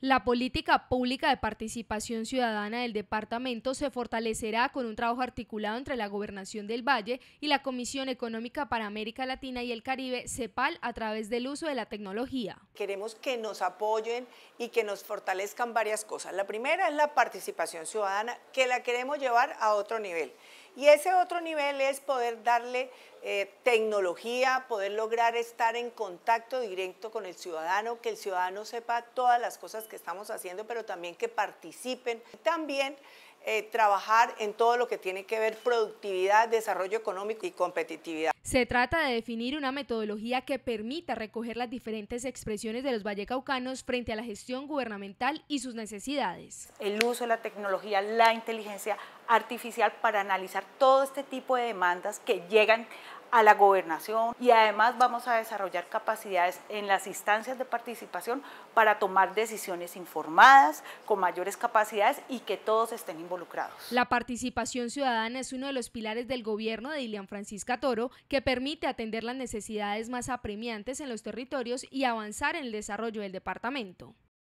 La política pública de participación ciudadana del departamento se fortalecerá con un trabajo articulado entre la Gobernación del Valle y la Comisión Económica para América Latina y el Caribe, CEPAL, a través del uso de la tecnología. Queremos que nos apoyen y que nos fortalezcan varias cosas. La primera es la participación ciudadana, que la queremos llevar a otro nivel. Y ese otro nivel es poder darle eh, tecnología, poder lograr estar en contacto directo con el ciudadano, que el ciudadano sepa todas las cosas que estamos haciendo, pero también que participen. También eh, trabajar en todo lo que tiene que ver productividad, desarrollo económico y competitividad. Se trata de definir una metodología que permita recoger las diferentes expresiones de los vallecaucanos frente a la gestión gubernamental y sus necesidades. El uso de la tecnología, la inteligencia artificial para analizar todo este tipo de demandas que llegan a la gobernación y además vamos a desarrollar capacidades en las instancias de participación para tomar decisiones informadas, con mayores capacidades y que todos estén involucrados. La participación ciudadana es uno de los pilares del gobierno de Ilian Francisca Toro que permite atender las necesidades más apremiantes en los territorios y avanzar en el desarrollo del departamento.